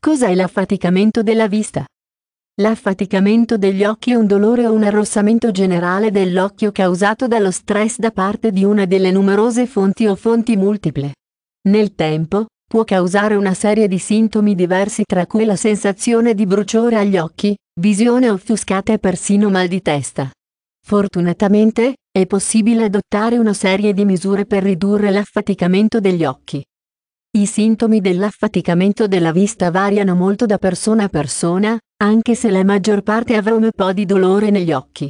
Cos'è l'affaticamento della vista? L'affaticamento degli occhi è un dolore o un arrossamento generale dell'occhio causato dallo stress da parte di una delle numerose fonti o fonti multiple. Nel tempo, può causare una serie di sintomi diversi tra cui la sensazione di bruciore agli occhi, visione offuscata e persino mal di testa. Fortunatamente, è possibile adottare una serie di misure per ridurre l'affaticamento degli occhi. I sintomi dell'affaticamento della vista variano molto da persona a persona, anche se la maggior parte avrà un po' di dolore negli occhi.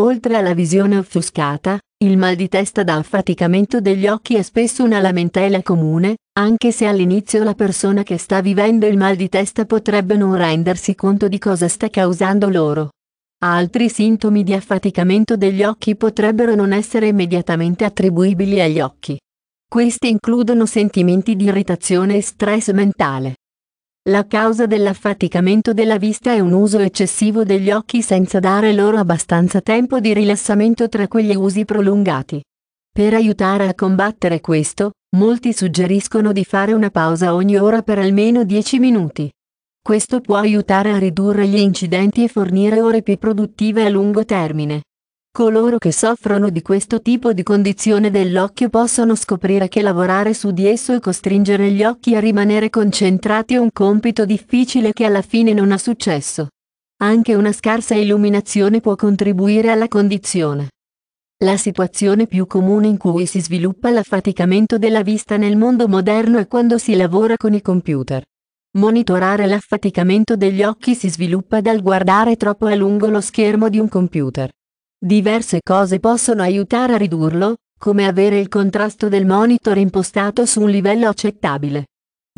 Oltre alla visione offuscata, il mal di testa da affaticamento degli occhi è spesso una lamentela comune, anche se all'inizio la persona che sta vivendo il mal di testa potrebbe non rendersi conto di cosa sta causando loro. Altri sintomi di affaticamento degli occhi potrebbero non essere immediatamente attribuibili agli occhi. Questi includono sentimenti di irritazione e stress mentale. La causa dell'affaticamento della vista è un uso eccessivo degli occhi senza dare loro abbastanza tempo di rilassamento tra quegli usi prolungati. Per aiutare a combattere questo, molti suggeriscono di fare una pausa ogni ora per almeno 10 minuti. Questo può aiutare a ridurre gli incidenti e fornire ore più produttive a lungo termine. Coloro che soffrono di questo tipo di condizione dell'occhio possono scoprire che lavorare su di esso e costringere gli occhi a rimanere concentrati è un compito difficile che alla fine non ha successo. Anche una scarsa illuminazione può contribuire alla condizione. La situazione più comune in cui si sviluppa l'affaticamento della vista nel mondo moderno è quando si lavora con i computer. Monitorare l'affaticamento degli occhi si sviluppa dal guardare troppo a lungo lo schermo di un computer. Diverse cose possono aiutare a ridurlo, come avere il contrasto del monitor impostato su un livello accettabile.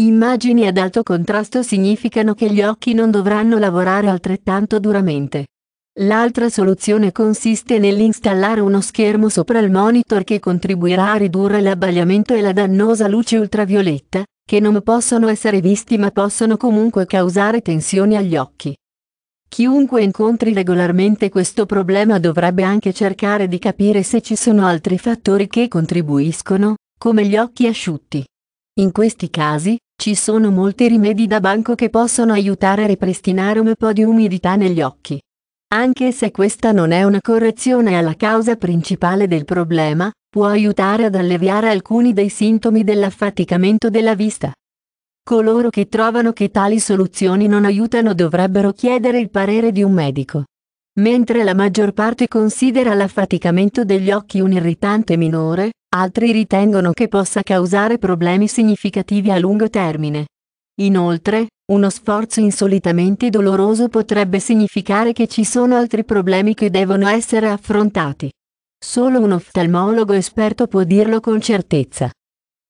Immagini ad alto contrasto significano che gli occhi non dovranno lavorare altrettanto duramente. L'altra soluzione consiste nell'installare uno schermo sopra il monitor che contribuirà a ridurre l'abbagliamento e la dannosa luce ultravioletta, che non possono essere visti ma possono comunque causare tensioni agli occhi. Chiunque incontri regolarmente questo problema dovrebbe anche cercare di capire se ci sono altri fattori che contribuiscono, come gli occhi asciutti. In questi casi, ci sono molti rimedi da banco che possono aiutare a ripristinare un po' di umidità negli occhi. Anche se questa non è una correzione alla causa principale del problema, può aiutare ad alleviare alcuni dei sintomi dell'affaticamento della vista. Coloro che trovano che tali soluzioni non aiutano dovrebbero chiedere il parere di un medico. Mentre la maggior parte considera l'affaticamento degli occhi un irritante minore, altri ritengono che possa causare problemi significativi a lungo termine. Inoltre, uno sforzo insolitamente doloroso potrebbe significare che ci sono altri problemi che devono essere affrontati. Solo un oftalmologo esperto può dirlo con certezza.